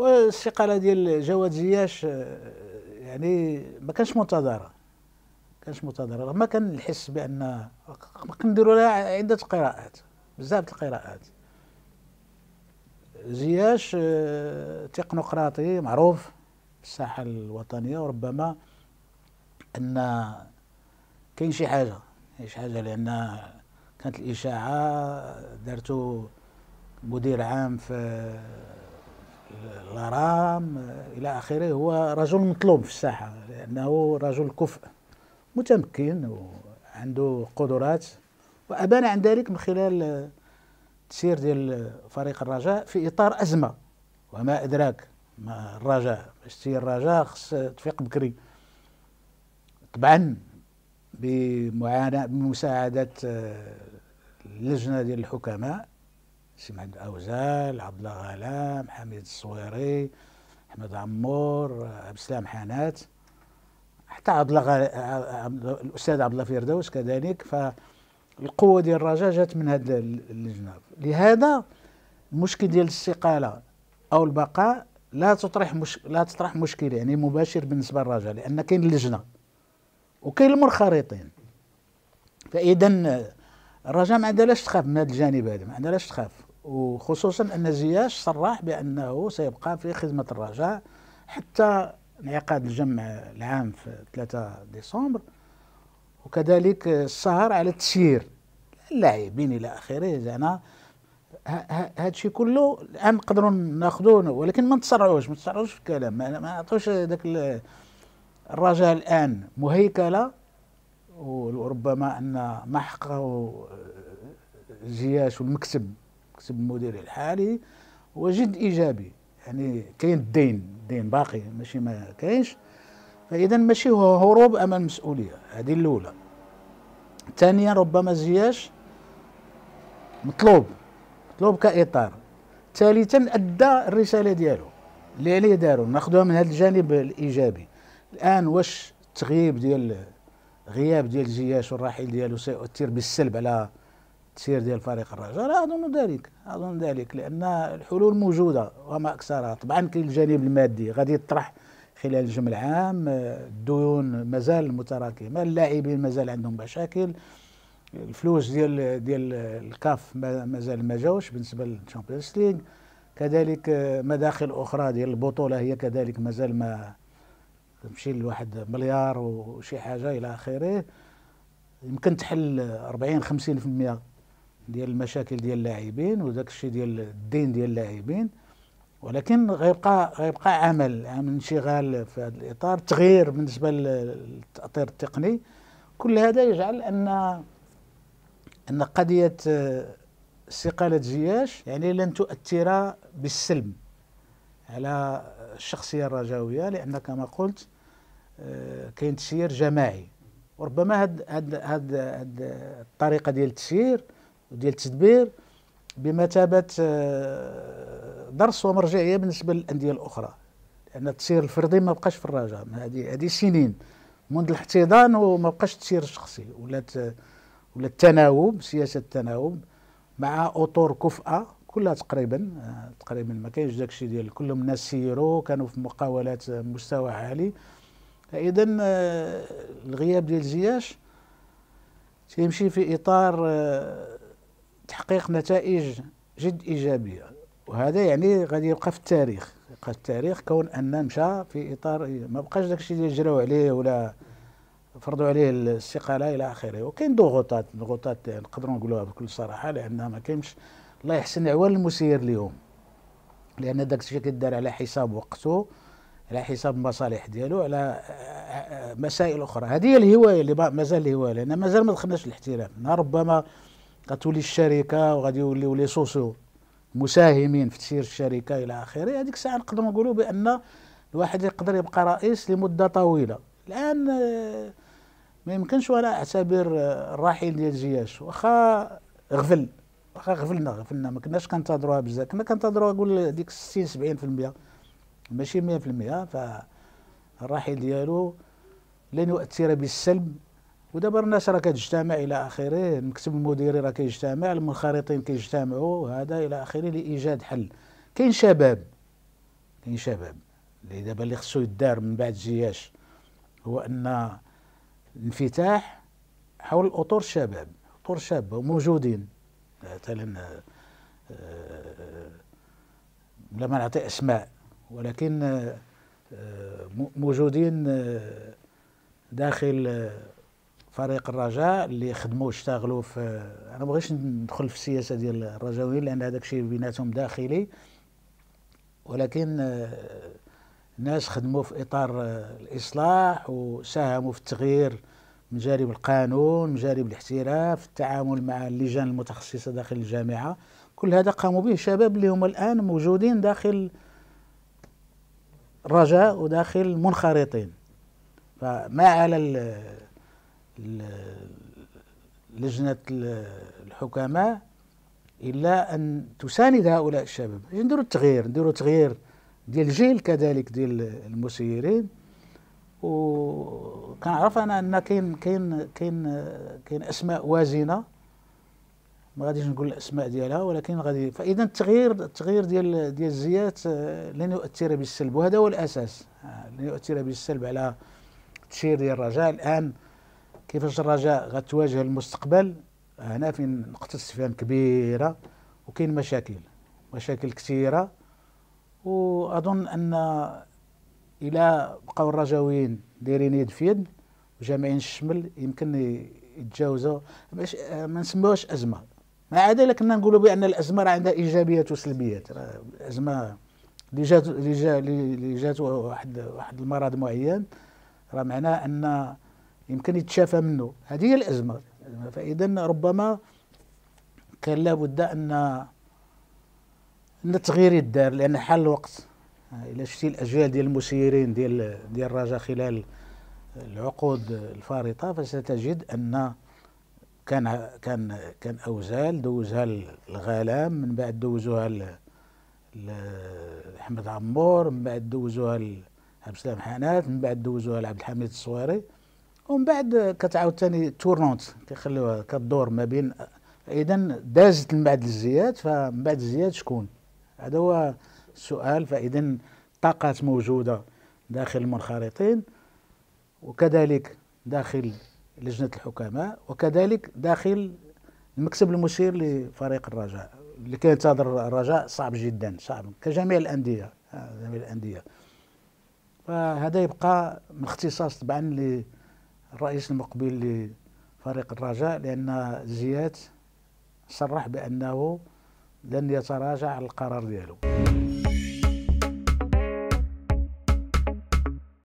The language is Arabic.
والاستقاله ديال جواد زياش آه، يعني ما كانش منتظره كانش منتظره رغم كان الحس بان كنديروا لها عده قراءات بزاف القراءات زياش آه، تقنقراطي معروف في الساحه الوطنيه وربما ان كاين شي حاجه شي حاجه لان كانت الاشاعه آه، دارته مدير عام في الغرام إلى آخره هو رجل مطلوب في الساحة لأنه رجل كفء متمكن وعنده قدرات وأبان عن ذلك من خلال تسير ديال فريق الرجاء في إطار أزمة وما أدراك ما الرجاء باش تسير الرجاء خص تفيق بكري طبعا بمعاناة بمساعدة آه، اللجنة ديال الحكماء محمد أوزال عبد الله غلام حميد الصويري أحمد عمور عبد السلام حانات حتى عبد الله الأستاذ عبد الله فردوس كذلك فالقوة ديال الرجاء جات من هذه اللجنة لهذا المشكل ديال الاستقالة أو البقاء لا تطرح مش... لا تطرح مشكل يعني مباشر بالنسبة للرجاء لأن كاين اللجنة وكاين المنخرطين فإذا الرجاء ما عندها لاش تخاف من هذا الجانب هذا ما عندها لاش تخاف وخصوصا أن زياش صرح بأنه سيبقى في خدمة الرجاء حتى انعقاد الجمع العام في 3 ديسمبر وكذلك السهر على التسيير اللاعبين الى اخره زعما هذا الشيء كله الان نقدروا ناخذوه ولكن ما نتسرعوش ما نتسرعوش في الكلام ما نعطوش ذاك الرجاء الان مهيكله وربما ان ما حققه آه، زياش والمكسب كتب المدير الحالي هو جد ايجابي يعني كاين الدين الدين باقي ماشي ما كاينش فاذا ماشي هو هروب امام المسؤوليه هذه الاولى ثانيا ربما زياش مطلوب مطلوب كاطار ثالثا ادى الرساله ديالو اللي عليه دارو ناخذوها من هذا الجانب الايجابي الان واش التغييب ديال غياب ديال زياش والرحيل ديالو سيؤثر بالسلب على التسيير ديال فريق الرجاء لا اظن ذلك اظن ذلك لان الحلول موجوده وما اكثرها طبعا كاين الجانب المادي غادي يطرح خلال الجمع العام آه، الديون مازال متراكمه اللاعبين مازال عندهم مشاكل الفلوس ديال ديال الكاف مازال ما جاوش بالنسبه للشامبيونز ليغ كذلك آه، مداخل اخرى ديال البطوله هي كذلك مازال ما تمشي لواحد مليار وشي حاجه الى اخره يمكن تحل 40 50% ديال المشاكل ديال اللاعبين وداك الشيء ديال الدين ديال اللاعبين ولكن غيبقى غيبقى عمل عمل انشغال في هذا الاطار تغيير بالنسبه للتاطير التقني كل هذا يجعل ان ان قضيه آه، استقاله جياش يعني لن تؤثر بالسلب على الشخصيه الرجاويه لان كما قلت آه، كاين تسيير جماعي وربما هاد هاد, هاد الطريقه ديال التسيير ديال التدبير بمثابه آه، درس ومرجعيه بالنسبه للانديه الاخرى لان التسير الفردي ما بقاش في الرجاء هذه هذه سنين منذ الاحتضان وما بقاش التسير الشخصي ولات ولا التناوب سياسه التناوب مع اطور كفأه كلها تقريبا آه، تقريبا ما كاينش داك الشيء ديال كلهم الناس سيروا كانوا في مقاولات آه، مستوى عالي اذا الغياب ديال زياش تيمشي في اطار تحقيق نتائج جد إيجابية وهذا يعني غادي يبقى في التاريخ يبقى في التاريخ كون أن مشى في إطار ما بقاش داك الشيء اللي جراو عليه ولا فرضوا عليه الاستقالة إلى آخره وكاين ضغوطات ضغوطات نقدروا نقولوها بكل صراحة لان ما كاينش الله يحسن عوال المسير اليوم لأن داك الشيء كيدار على حساب وقته على حساب المصالح ديالو على مسائل أخرى هذه هي الهواية اللي مازال الهواية لأن مازال ما دخلناش الاحتراف ربما غتولي الشركه وغادي يوليو لي سوسيو مساهمين في تسيير الشركه الى اخره هذيك الساعه نقدر نقولوا بان الواحد يقدر يبقى رئيس لمده طويله الان آه، ما يمكنش وانا اعتبر آه، الرحيل ديال زياش واخا غفل واخا غفلنا غفلنا ما كناش كنتظروها بزاف كنا كنتظروها نقول ديك 60 70% ماشي 100% فالرحيل ديالو لن يؤثر بالسلب ودابا الناس راه كتجتمع الى اخره المكتب المديري راه كيجتمع المنخرطين كيجتمعوا هذا الى اخره لايجاد حل كاين شباب كاين شباب اللي دابا اللي خصو يدار من بعد جياش هو ان انفتاح حول الاطر الشباب اطر شابه موجودين مثلا بلا آه، آه، ما نعطي اسماء ولكن آه، موجودين داخل فريق الرجاء اللي خدموا واشتغلوا في انا ما بغيتش ندخل في السياسه ديال الرجاويين لان هذاك الشيء بيناتهم داخلي ولكن آه، ناس خدموا في اطار آه، الاصلاح وساهموا في التغيير من جانب القانون من جانب الاحتراف التعامل مع اللجان المتخصصه داخل الجامعه كل هذا قاموا به شباب اللي هم الان موجودين داخل الرجاء وداخل منخرطين فما على لجنة الحكماء إلا أن تساند هؤلاء الشباب نديروا التغيير نديروا تغيير ديال الجيل كذلك ديال المسيرين وكنعرف انا ان كاين كاين كاين كاين اسماء وازنه ما غاديش نقول الاسماء ديالها ولكن غادي فاذا التغيير التغيير ديال ديال الزيات آه، لن يؤثر بالسلب وهذا هو الاساس آه، لن يؤثر بالسلب على التشير ديال الرجاء الان كيفاش الرجاء غتواجه المستقبل هنا فين نقطة استفهام كبيرة وكاين مشاكل مشاكل كثيرة وأظن أن إلى بقاو الرجاويين دايرين يد في يد وجامعين الشمل يمكن يتجاوزوا باش ما نسموهاش أزمة ما عدا كنا نقولوا بأن الأزمة راه عندها إيجابيات وسلبيات الأزمة اللي جات اللي جات واحد واحد المرض معين راه معناه أن يمكن يتشافى منه هذه هي الأزمة فإذا ربما كان لابد أن أن التغيير الدار لأن حال الوقت إلا شفتي الأجيال ديال المسيرين ديال ديال الرجاء خلال العقود الفارطة فستجد أن كان كان كان أوزال دوزها الغلام من بعد دوزوها لحمد عمور من بعد دوزوها لعبد السلام حانات من بعد دوزوها لعبد الحميد الصويري ومن بعد كتعاود ثاني تورنونت كيخليوها كدور ما بين اذا دازت من بعد الزياد فمن بعد الزياد شكون هذا هو السؤال فاذا طاقات موجوده داخل المنخرطين وكذلك داخل لجنه الحكماء وكذلك داخل المكتب المشير لفريق الرجاء اللي كينتظر الرجاء صعب جدا صعب كجميع الانديه آه، جميع الانديه فهذا يبقى من اختصاص طبعا الرئيس المقبل لفريق الرجاء لأن زياد صرح بأنه لن يتراجع على القرار ديالو